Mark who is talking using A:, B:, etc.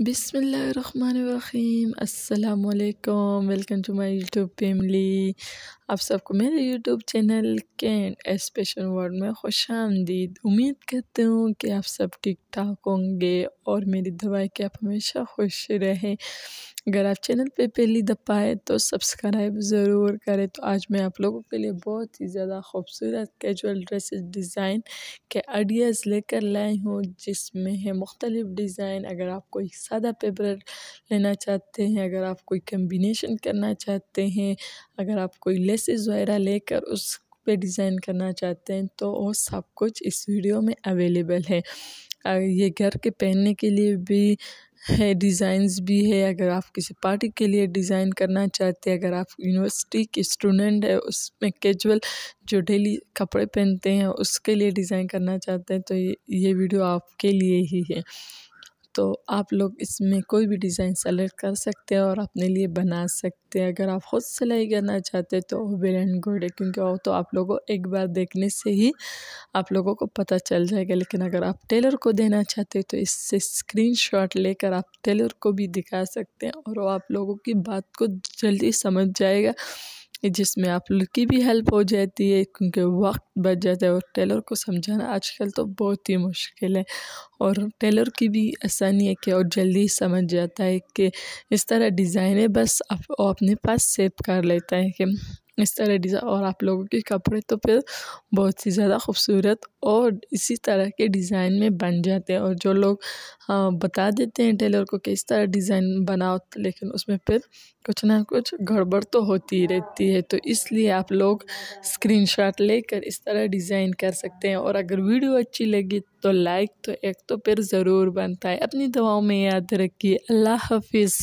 A: अस्सलाम अल्लाम welcome to my YouTube family आप सबको मेरे यूट्यूब चैनल कैंड स्पेशल वर्ड में खुश आमदीद उम्मीद करती हूँ कि आप सब ठीक ठाक होंगे और मेरी दवाई के आप हमेशा खुश रहें अगर आप चैनल पे पहली दफ़ा आए तो सब्सक्राइब ज़रूर करें तो आज मैं आप लोगों के लिए बहुत ही ज़्यादा खूबसूरत कैजुअल ड्रेसेस डिज़ाइन के आइडियाज़ लेकर लाई हूँ जिसमें है मुख्तलिफ़ डिज़ाइन अगर आपको एक सादा पेपर लेना चाहते हैं अगर आप कोई कम्बिनेशन करना चाहते हैं अगर आप कोई लेसेस वगैरह लेकर उस पे डिज़ाइन करना चाहते हैं तो वो सब कुछ इस वीडियो में अवेलेबल है ये घर के पहनने के लिए भी है डिज़ाइंस भी है अगर आप किसी पार्टी के लिए डिज़ाइन करना चाहते हैं अगर आप यूनिवर्सिटी के स्टूडेंट है उसमें कैजुअल जो डेली कपड़े पहनते हैं उसके लिए डिज़ाइन करना चाहते हैं तो ये ये वीडियो आपके लिए ही है तो आप लोग इसमें कोई भी डिज़ाइन सेलेक्ट कर सकते हैं और अपने लिए बना सकते हैं अगर आप खुद सिलाई करना चाहते हैं तो ओबेर एंड गोडे क्योंकि वो तो आप लोगों को एक बार देखने से ही आप लोगों को पता चल जाएगा लेकिन अगर आप टेलर को देना चाहते हो तो इससे स्क्रीन लेकर आप टेलर को भी दिखा सकते हैं और वो आप लोगों की बात को जल्दी समझ जाएगा जिसमें आप लोग की भी हेल्प हो जाती है क्योंकि वक्त बच जाता है और टेलर को समझाना आजकल तो बहुत ही मुश्किल है और टेलर की भी आसानी है कि और जल्दी समझ जाता है कि इस तरह डिज़ाइन है बस आप अपने पास सेव कर लेता है कि इस तरह डिजाइन और आप लोगों के कपड़े तो फिर बहुत ही ज़्यादा खूबसूरत और इसी तरह के डिज़ाइन में बन जाते हैं और जो लोग हाँ, बता देते हैं टेलर को कि इस तरह डिज़ाइन बनाओ लेकिन उसमें फिर कुछ ना कुछ गड़बड़ तो होती ही रहती है तो इसलिए आप लोग स्क्रीनशॉट लेकर इस तरह डिज़ाइन कर सकते हैं और अगर वीडियो अच्छी लगी तो लाइक तो एक तो फिर ज़रूर बनता है अपनी दवाओं में याद रखिए अल्लाह हाफिज़